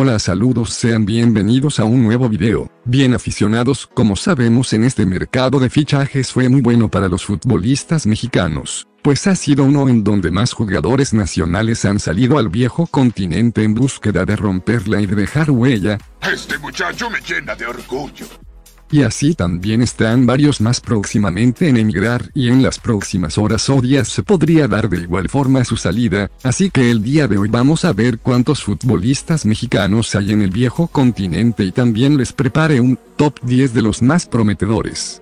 Hola saludos sean bienvenidos a un nuevo video. Bien aficionados, como sabemos en este mercado de fichajes fue muy bueno para los futbolistas mexicanos, pues ha sido uno en donde más jugadores nacionales han salido al viejo continente en búsqueda de romperla y de dejar huella. Este muchacho me llena de orgullo. Y así también están varios más próximamente en emigrar y en las próximas horas o días se podría dar de igual forma su salida, así que el día de hoy vamos a ver cuántos futbolistas mexicanos hay en el viejo continente y también les prepare un top 10 de los más prometedores.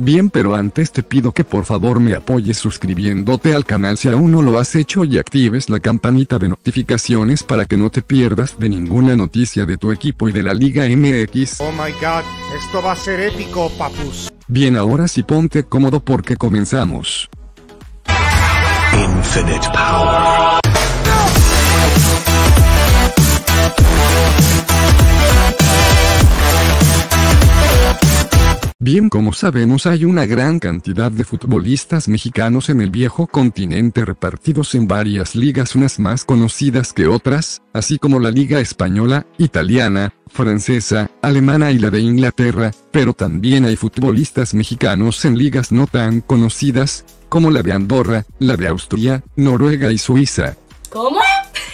Bien pero antes te pido que por favor me apoyes suscribiéndote al canal si aún no lo has hecho y actives la campanita de notificaciones para que no te pierdas de ninguna noticia de tu equipo y de la Liga MX. Oh my god, esto va a ser épico papus. Bien ahora sí ponte cómodo porque comenzamos. Infinite Power. Bien como sabemos hay una gran cantidad de futbolistas mexicanos en el viejo continente repartidos en varias ligas unas más conocidas que otras, así como la liga española, italiana, francesa, alemana y la de Inglaterra, pero también hay futbolistas mexicanos en ligas no tan conocidas, como la de Andorra, la de Austria, Noruega y Suiza. ¿Cómo?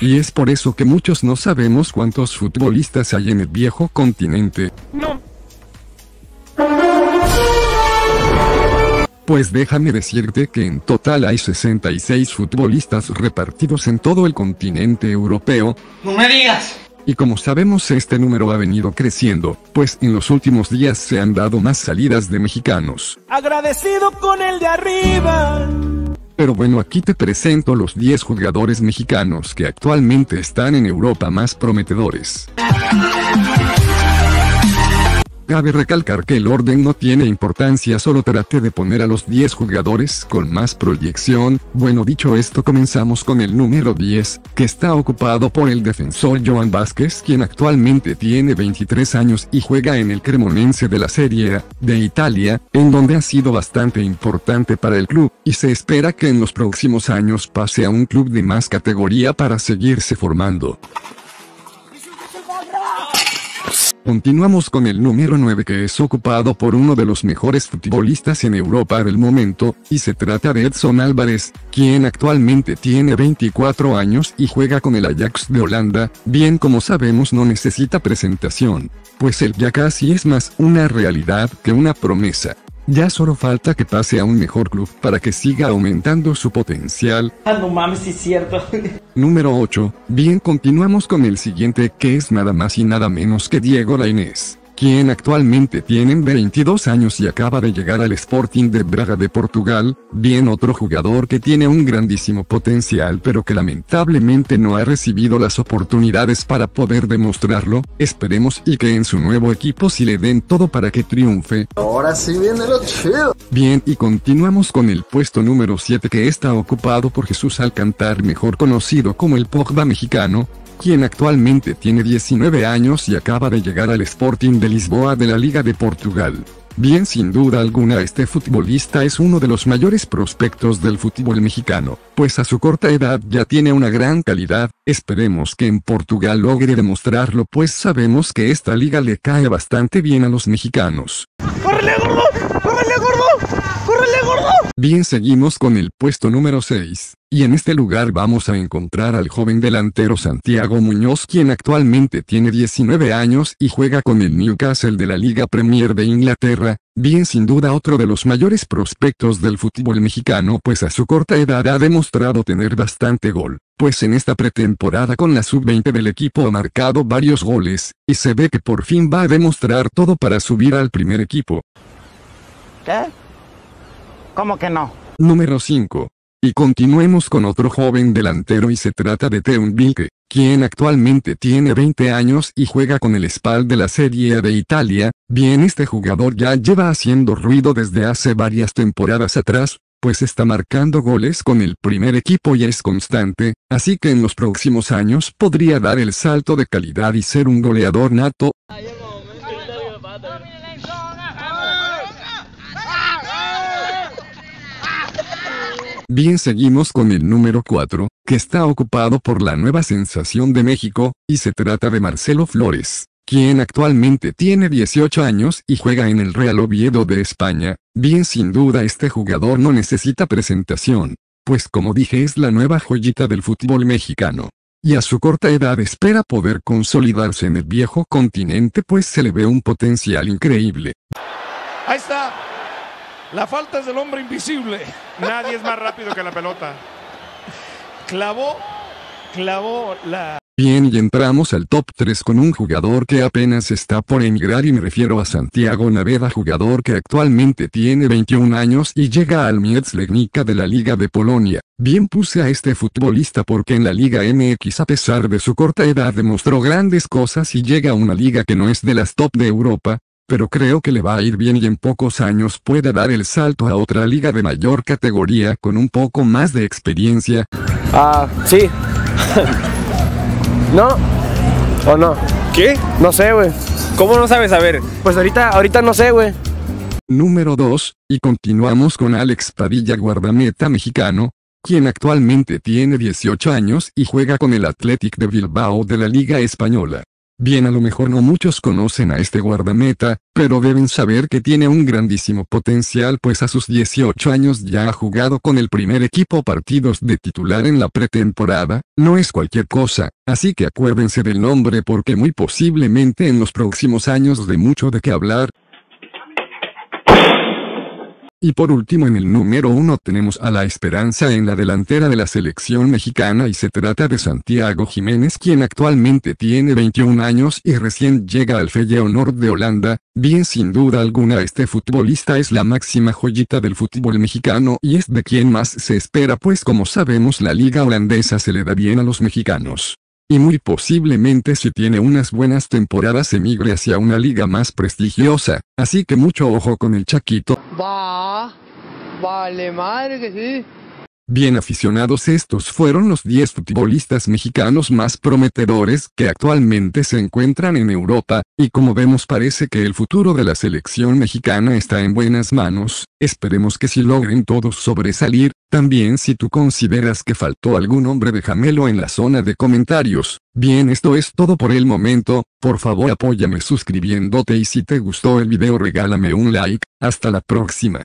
Y es por eso que muchos no sabemos cuántos futbolistas hay en el viejo continente. No Pues déjame decirte que en total hay 66 futbolistas repartidos en todo el continente europeo. ¡No me digas! Y como sabemos este número ha venido creciendo, pues en los últimos días se han dado más salidas de mexicanos. Agradecido con el de arriba. Pero bueno, aquí te presento los 10 jugadores mexicanos que actualmente están en Europa más prometedores. Cabe recalcar que el orden no tiene importancia, solo trate de poner a los 10 jugadores con más proyección. Bueno, dicho esto, comenzamos con el número 10, que está ocupado por el defensor Joan Vázquez, quien actualmente tiene 23 años y juega en el Cremonense de la Serie A de Italia, en donde ha sido bastante importante para el club, y se espera que en los próximos años pase a un club de más categoría para seguirse formando. Continuamos con el número 9 que es ocupado por uno de los mejores futbolistas en Europa del momento, y se trata de Edson Álvarez, quien actualmente tiene 24 años y juega con el Ajax de Holanda, bien como sabemos no necesita presentación, pues el ya casi es más una realidad que una promesa. Ya solo falta que pase a un mejor club para que siga aumentando su potencial. Ah, no mames, es cierto. Número 8. Bien, continuamos con el siguiente que es nada más y nada menos que Diego Lainez quien actualmente tiene 22 años y acaba de llegar al Sporting de Braga de Portugal, bien otro jugador que tiene un grandísimo potencial pero que lamentablemente no ha recibido las oportunidades para poder demostrarlo, esperemos y que en su nuevo equipo si le den todo para que triunfe. Ahora sí viene lo chido. Bien y continuamos con el puesto número 7 que está ocupado por Jesús Alcantar mejor conocido como el Pogba mexicano, quien actualmente tiene 19 años y acaba de llegar al Sporting de Lisboa de la Liga de Portugal. Bien sin duda alguna este futbolista es uno de los mayores prospectos del fútbol mexicano, pues a su corta edad ya tiene una gran calidad, esperemos que en Portugal logre demostrarlo pues sabemos que esta liga le cae bastante bien a los mexicanos. ¡Córrele gordo! ¡Córrele gordo! ¡Córrele gordo! Bien seguimos con el puesto número 6. Y en este lugar vamos a encontrar al joven delantero Santiago Muñoz quien actualmente tiene 19 años y juega con el Newcastle de la Liga Premier de Inglaterra, bien sin duda otro de los mayores prospectos del fútbol mexicano pues a su corta edad ha demostrado tener bastante gol, pues en esta pretemporada con la sub-20 del equipo ha marcado varios goles, y se ve que por fin va a demostrar todo para subir al primer equipo. ¿Qué? ¿Cómo que no? Número 5. Y continuemos con otro joven delantero y se trata de Vilke, quien actualmente tiene 20 años y juega con el Spal de la Serie A de Italia, bien este jugador ya lleva haciendo ruido desde hace varias temporadas atrás, pues está marcando goles con el primer equipo y es constante, así que en los próximos años podría dar el salto de calidad y ser un goleador nato. Bien seguimos con el número 4, que está ocupado por la nueva sensación de México, y se trata de Marcelo Flores, quien actualmente tiene 18 años y juega en el Real Oviedo de España, bien sin duda este jugador no necesita presentación, pues como dije es la nueva joyita del fútbol mexicano. Y a su corta edad espera poder consolidarse en el viejo continente pues se le ve un potencial increíble. Ahí está, la falta es del hombre invisible. Nadie es más rápido que la pelota. Clavó, clavó la... Bien y entramos al top 3 con un jugador que apenas está por emigrar y me refiero a Santiago Naveda jugador que actualmente tiene 21 años y llega al Mietz Legnica de la Liga de Polonia. Bien puse a este futbolista porque en la Liga MX a pesar de su corta edad demostró grandes cosas y llega a una liga que no es de las top de Europa, pero creo que le va a ir bien y en pocos años pueda dar el salto a otra liga de mayor categoría con un poco más de experiencia. Ah, sí. ¿No? ¿O no? ¿Qué? No sé, güey. ¿Cómo no sabes? A Pues ahorita, ahorita no sé, güey. Número 2, y continuamos con Alex Padilla, guardameta mexicano, quien actualmente tiene 18 años y juega con el Athletic de Bilbao de la Liga Española. Bien, a lo mejor no muchos conocen a este guardameta, pero deben saber que tiene un grandísimo potencial pues a sus 18 años ya ha jugado con el primer equipo partidos de titular en la pretemporada, no es cualquier cosa, así que acuérdense del nombre porque muy posiblemente en los próximos años de mucho de qué hablar. Y por último en el número uno tenemos a la esperanza en la delantera de la selección mexicana y se trata de Santiago Jiménez quien actualmente tiene 21 años y recién llega al Feyenoord de Holanda, bien sin duda alguna este futbolista es la máxima joyita del fútbol mexicano y es de quien más se espera pues como sabemos la liga holandesa se le da bien a los mexicanos y muy posiblemente si tiene unas buenas temporadas emigre hacia una liga más prestigiosa, así que mucho ojo con el Chaquito. Va, vale madre que sí. Bien aficionados estos fueron los 10 futbolistas mexicanos más prometedores que actualmente se encuentran en Europa, y como vemos parece que el futuro de la selección mexicana está en buenas manos, esperemos que si logren todos sobresalir, también si tú consideras que faltó algún hombre déjamelo en la zona de comentarios. Bien esto es todo por el momento, por favor apóyame suscribiéndote y si te gustó el video regálame un like, hasta la próxima.